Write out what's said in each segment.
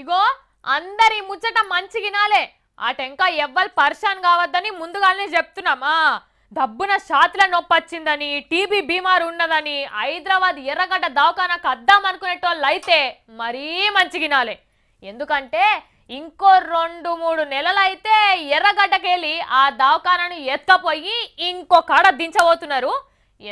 ఇగో అందరి ముచ్చట మంచి గినాలే ఆటెంకా ఎవ్వరు పర్షాన్ కావద్దని ముందుగానే చెప్తున్నామా దబ్బున షాతుల నొప్పి వచ్చిందని టీబీ బీమార్ ఉన్నదని హైదరాబాద్ ఎర్రగడ్డ దవాఖానాకు అద్దాం అనుకునేటోళ్ళు అయితే మరీ మంచి గినాలే ఎందుకంటే ఇంకో రెండు మూడు నెలలైతే ఎర్రగడ్డకెళ్ళి ఆ దవాఖానాను ఎత్తపోయి ఇంకో కాడ దించబోతున్నారు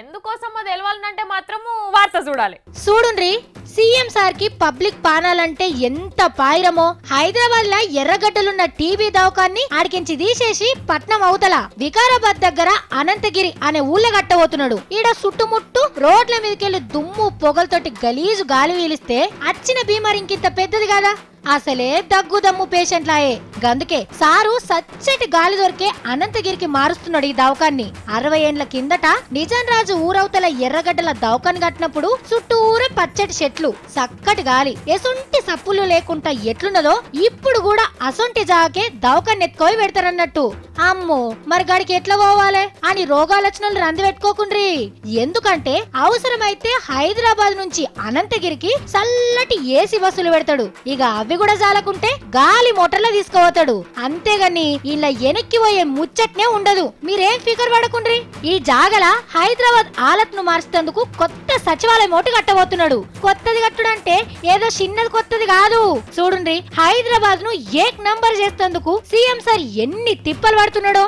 ఎందుకోసమో తెలవాలంటే మాత్రము వార్త చూడాలి చూడుండ్రి సీఎం సార్ కి పబ్లిక్ పానాలంటే ఎంత పాయిరమో హైదరాబాద్ లా ఎర్రగడ్డలున్న టీవీ దవకాన్ని ఆడికించి తీసేసి పట్నం అవతల వికారాబాద్ దగ్గర అనంతగిరి అనే ఊళ్ళ కట్టబోతున్నాడు ఈడ చుట్టుముట్టు రోడ్ల మీదకెళ్లి దుమ్ము పొగలతోటి గలీజు గాలి వీలిస్తే అచ్చిన బీమారి ఇంకింత పెద్దది కదా అసలే దగ్గుదమ్ము పేషెంట్లాయే గందుకే సారు సచ్చటి గాలి దొరికే అనంతగిరికి మారుస్తున్నాడు ఈ దవకాన్ని అరవై ఏండ్ల కిందట నిజం రాజు ఊరవతల ఎర్రగడ్డల దవకాన్ని కట్టినప్పుడు చుట్టూరే పచ్చటి చెట్లు చక్కటి గాలి ఎసుంటి సప్పులు లేకుండా ఎట్లున్నదో ఇప్పుడు కూడా అసొంటి జాకే దవకాన్ని ఎత్తుకోయి పెడతారన్నట్టు అమ్మో మరి గడికి ఎట్లా పోవాలి అని రోగాలక్షణాలు రంది పెట్టుకోకుండ్రి ఎందుకంటే అవసరమైతే హైదరాబాద్ నుంచి అనంతగిరికి చల్లటి ఏసీ బస్సులు పెడతాడు ఇక అవి అవి కూడా జాలకుంటే గాలి మోటార్లో తీసుకోవతాడు అంతేగాని ఇలా వెనక్కి పోయే ముచ్చట్నే ఉండదు మీరేం ఫికర్ పడకుండ్రి ఈ జాగల హైదరాబాద్ ఆలత్ ను మార్చేందుకు కొత్త సచివాలయం ఒకటి కట్టబోతున్నాడు కొత్తది కట్టడంటే ఏదో చిన్నది కొత్తది కాదు చూడండి హైదరాబాద్ ను ఏక్ నంబర్ చేస్తేందుకు సీఎం సార్ ఎన్ని తిప్పలు పడుతున్నాడో